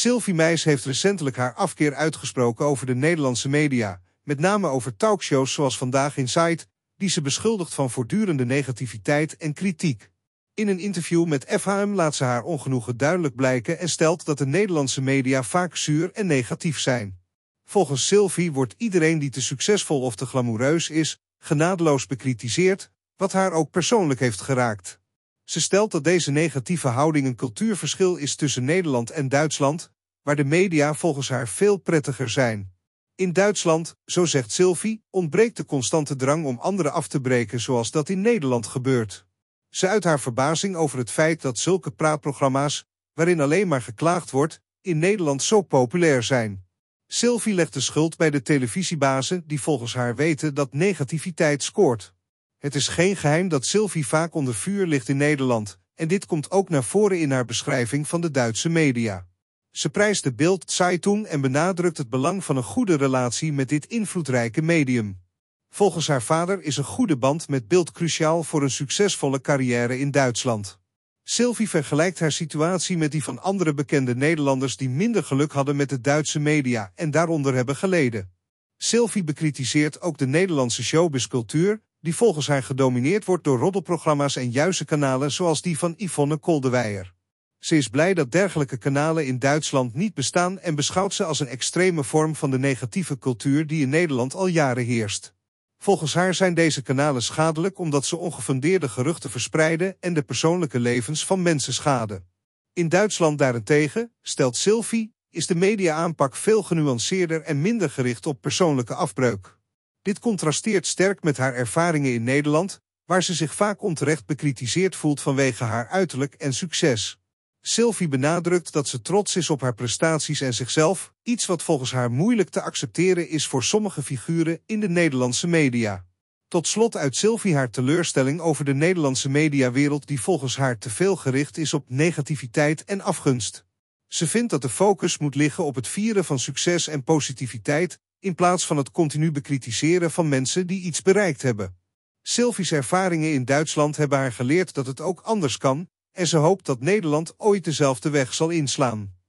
Sylvie Meijs heeft recentelijk haar afkeer uitgesproken over de Nederlandse media, met name over talkshows zoals Vandaag Inside, die ze beschuldigt van voortdurende negativiteit en kritiek. In een interview met FHM laat ze haar ongenoegen duidelijk blijken en stelt dat de Nederlandse media vaak zuur en negatief zijn. Volgens Sylvie wordt iedereen die te succesvol of te glamoureus is, genadeloos bekritiseerd, wat haar ook persoonlijk heeft geraakt. Ze stelt dat deze negatieve houding een cultuurverschil is tussen Nederland en Duitsland, waar de media volgens haar veel prettiger zijn. In Duitsland, zo zegt Sylvie, ontbreekt de constante drang om anderen af te breken zoals dat in Nederland gebeurt. Ze uit haar verbazing over het feit dat zulke praatprogramma's, waarin alleen maar geklaagd wordt, in Nederland zo populair zijn. Sylvie legt de schuld bij de televisiebazen die volgens haar weten dat negativiteit scoort. Het is geen geheim dat Sylvie vaak onder vuur ligt in Nederland, en dit komt ook naar voren in haar beschrijving van de Duitse media. Ze prijst de Bild Zeitung en benadrukt het belang van een goede relatie met dit invloedrijke medium. Volgens haar vader is een goede band met Bild cruciaal voor een succesvolle carrière in Duitsland. Sylvie vergelijkt haar situatie met die van andere bekende Nederlanders die minder geluk hadden met de Duitse media en daaronder hebben geleden. Sylvie bekritiseert ook de Nederlandse showbizcultuur, die volgens haar gedomineerd wordt door roddelprogramma's en juiste kanalen zoals die van Yvonne Koldewijer. Ze is blij dat dergelijke kanalen in Duitsland niet bestaan en beschouwt ze als een extreme vorm van de negatieve cultuur die in Nederland al jaren heerst. Volgens haar zijn deze kanalen schadelijk omdat ze ongefundeerde geruchten verspreiden en de persoonlijke levens van mensen schaden. In Duitsland daarentegen, stelt Sylvie, is de mediaaanpak veel genuanceerder en minder gericht op persoonlijke afbreuk. Dit contrasteert sterk met haar ervaringen in Nederland, waar ze zich vaak onterecht bekritiseerd voelt vanwege haar uiterlijk en succes. Sylvie benadrukt dat ze trots is op haar prestaties en zichzelf, iets wat volgens haar moeilijk te accepteren is voor sommige figuren in de Nederlandse media. Tot slot uit Sylvie haar teleurstelling over de Nederlandse mediawereld die volgens haar te veel gericht is op negativiteit en afgunst. Ze vindt dat de focus moet liggen op het vieren van succes en positiviteit in plaats van het continu bekritiseren van mensen die iets bereikt hebben. Sylvie's ervaringen in Duitsland hebben haar geleerd dat het ook anders kan, en ze hoopt dat Nederland ooit dezelfde weg zal inslaan.